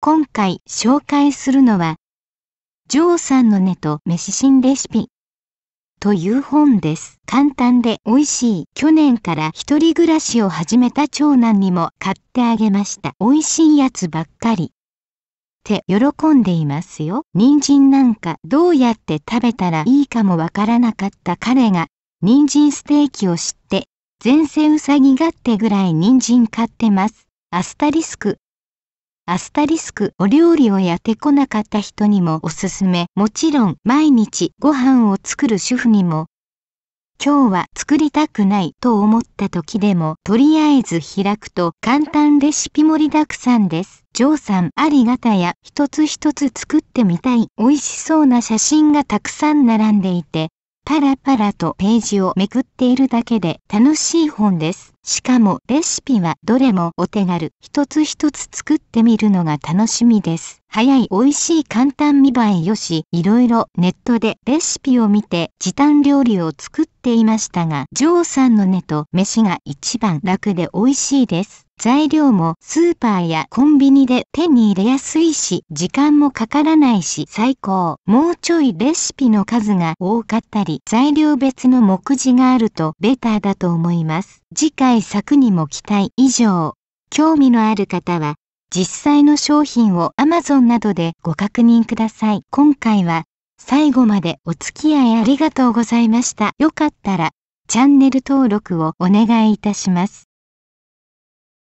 今回紹介するのは、ジョーさんの根と飯新レシピという本です。簡単で美味しい。去年から一人暮らしを始めた長男にも買ってあげました。美味しいやつばっかり。って喜んでいますよ。人参なんかどうやって食べたらいいかもわからなかった彼が、人参ステーキを知って、前世うさぎがってぐらい人参買ってます。アスタリスク。アスタリスクお料理をやってこなかった人にもおすすめ。もちろん毎日ご飯を作る主婦にも今日は作りたくないと思った時でもとりあえず開くと簡単レシピ盛りだくさんです。ジョーさんありがたや一つ一つ作ってみたい美味しそうな写真がたくさん並んでいてパラパラとページをめくっているだけで楽しい本です。しかもレシピはどれもお手軽。一つ一つ作ってみるのが楽しみです。早い美味しい簡単見栄えよし、いろいろネットでレシピを見て時短料理を作っていましたが、ジョーさんの根と飯が一番楽で美味しいです。材料もスーパーやコンビニで手に入れやすいし、時間もかからないし最高。もうちょいレシピの数が多かったり、材料別の目次があるとベターだと思います。次回作にも期待以上。興味のある方は、実際の商品を Amazon などでご確認ください。今回は最後までお付き合いありがとうございました。よかったらチャンネル登録をお願いいたします。